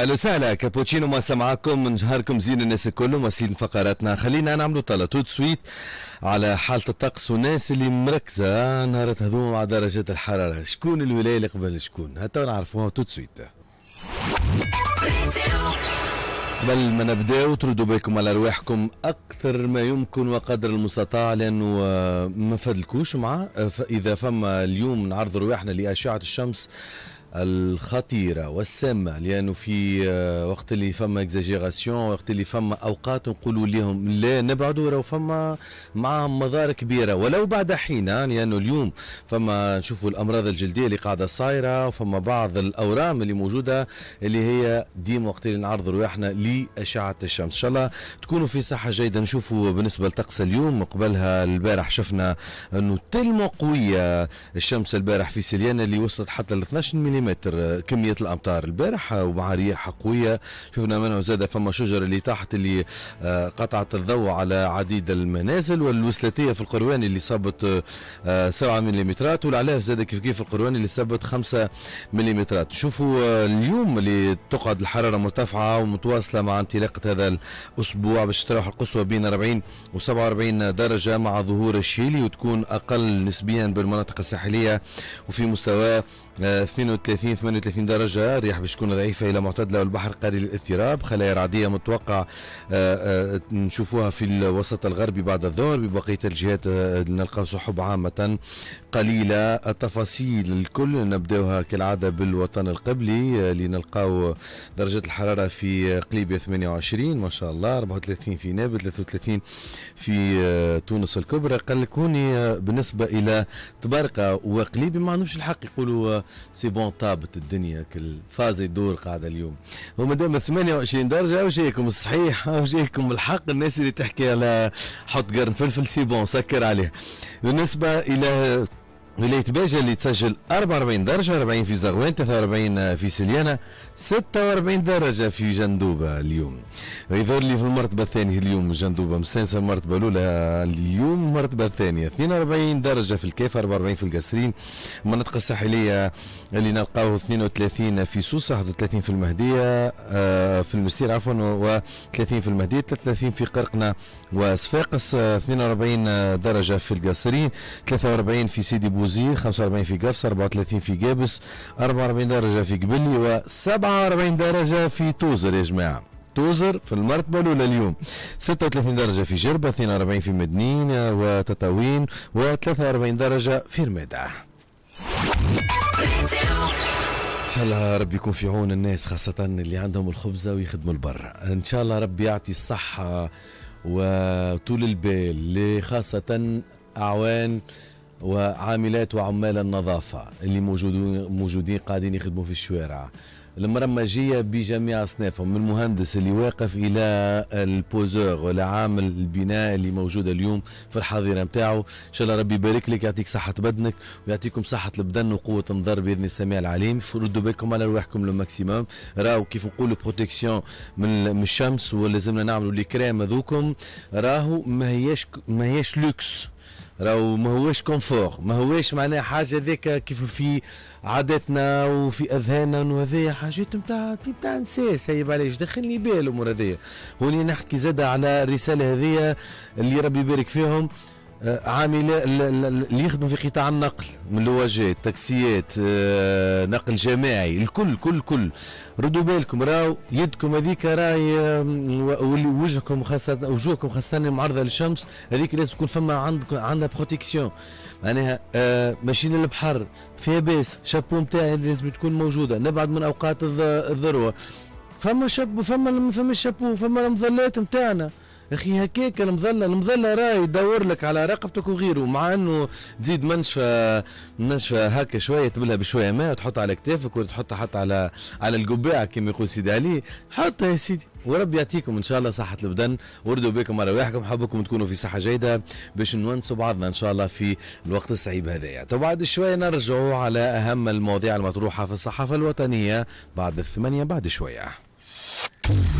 اهلا وسهلا كابوتشينو مواصله معاكم نهاركم زين الناس الكل ومواصلين فقراتنا خلينا نعملوا طلة سويت على حالة الطقس والناس اللي مركزة نهار هذوما مع درجات الحرارة شكون الولاية اللي قبل شكون هتا نعرفوها توت سويت قبل ما نبداو تردوا بالكم على ارواحكم اكثر ما يمكن وقدر المستطاع لانه ما فادلكوش مع اذا فما اليوم نعرض رواحنا لاشعه الشمس الخطيره والسامه لانه في آه، وقت اللي فما اكزاجيراسيون وقت اللي فما اوقات نقولوا لهم لا نبعدوا راه فما معاهم مضار كبيره ولو بعد حين آه، لانه اليوم فما نشوفوا الامراض الجلديه اللي قاعده صايره وفما بعض الاورام اللي موجوده اللي هي ديما وقت اللي نعرضوا رواحنا لاشعه الشمس ان شاء الله تكونوا في صحه جيده نشوفوا بالنسبه لطقس اليوم قبلها البارح شفنا انه تلمو قويه الشمس البارح في سيليانا اللي وصلت حتى ل 12 ملم متر كمية الأمطار البارحة ومع رياح قوية شفنا منه زاد فما شجر اللي تحت آه، اللي قطعت الضوء على عديد المنازل والوسلاتية في القروان اللي صابت 7 آه، مليمترات والعلاف زاد كيف كيف القروان اللي صابت 5 مليمترات شوفوا آه، اليوم اللي تقعد الحرارة مرتفعة ومتواصلة مع انطلاقة هذا الأسبوع باش تروح القصوى بين 40 و 47 درجة مع ظهور الشيلي وتكون أقل نسبيا بالمناطق الساحلية وفي مستوى 32 30 38 درجة رياح بشكون ضعيفة إلى معتدلة والبحر قليل الاضطراب خلايا رعدية متوقع آه، آه، نشوفوها في الوسط الغربي بعد الظهر ببقية الجهات آه، نلقاو سحب عامة قليلة التفاصيل الكل نبداوها كالعادة بالوطن القبلي لنلقاو درجة الحرارة في قليبية 28 ما شاء الله 34 في نابل 33 في تونس الكبرى قال كوني بالنسبة إلى تبارقة وقليبي ما عندهمش الحق يقولوا سي بون طابت الدنيا كل فاز يدور قاعدة اليوم وما دام 28 درجة وجايكم الصحيح وجايكم الحق الناس اللي تحكي على حط قرن فلفل سي بون سكر عليه بالنسبة إلى ولاية باجة اللي تسجل 44 درجة 40 في زغوان 43 في سليانة 46 درجة في جندوبة اليوم يظهر لي في المرتبة الثانية اليوم جندوبة مستانسة المرتبة الأولى اليوم المرتبة الثانية 42 درجة في الكيف 44 في القسرين المناطق الساحلية اللي نلقاوه 32 في سوسة 31 في المهدية آه، في المسير عفوا و30 في المهدية 33 في قرقنة وصفاقس 42 آه، درجة في القسرين 43 في سيدي بو بوزير 45 في قفص 34 في جابس 44 درجة في قبلي و47 درجة في توزر يا جماعة توزر في المرتبة الأولى اليوم 36 درجة في جربة 42 في مدنين وتطاوين و43 درجة في رمادة إن شاء الله ربي يكون في عون الناس خاصة اللي عندهم الخبزة ويخدموا البر إن شاء الله ربي يعطي الصحة وطول البال خاصة أعوان وعاملات وعمال النظافة اللي موجودون موجودين قاعدين يخدموا في الشوارع المرمجية بجميع أصنافهم من المهندس اللي واقف إلى البوزور ولا عامل البناء اللي موجود اليوم في الحظيرة متاعه إن شاء الله ربي يبارك لك يعطيك صحة بدنك ويعطيكم صحة البدن وقوة النظر بإذن السميع العليم فردوا بالكم على رواحكم لو ماكسيموم راهو كيف نقولوا بروتكسيون من الشمس ولازمنا نعملوا لي كريم هذوكم راهو ما هياش ما هياش لوكس راهو ما هوش كونفور ما هوش معناها حاجه ذيك كيف في عاداتنا وفي اذهاننا وهذايا حاجات نتاع نتاع نساس سايب علاش دخلني بها الامور هذيا هوني نحكي زاد على الرساله هذيا اللي ربي يبارك فيهم آه، عامل اللي يخدم في قطاع النقل من لواجات تاكسيات آه، نقل جماعي الكل كل كل ردوا بالكم راو يدكم هذيك راي آه، وجهكم خاصه وجوهكم خاصه معرضه للشمس هذيك لازم تكون فما عندك عندها بروتيكسيون معناها ماشيين للبحر فيها باس شابو نتاعي لازم تكون موجوده نبعد من اوقات الذروه فما شابو فما فما شابو فما المظلات نتاعنا اخي هكاك المظله المظله راهي يدور لك على رقبتك وغيره مع انه تزيد منشفه منشفه هكا شويه تبلها بشويه ماء وتحطها على كتافك وتحطها حتى على على القبعه كما يقول سيدي علي حطها يا سيدي وربي يعطيكم ان شاء الله صحه البدن وردوا بكم رواحكم حبكم تكونوا في صحه جيده باش نونسوا بعضنا ان شاء الله في الوقت الصعيب هذايا تو بعد شويه نرجعوا على اهم المواضيع المطروحه في الصحافه الوطنيه بعد الثمانيه بعد شويه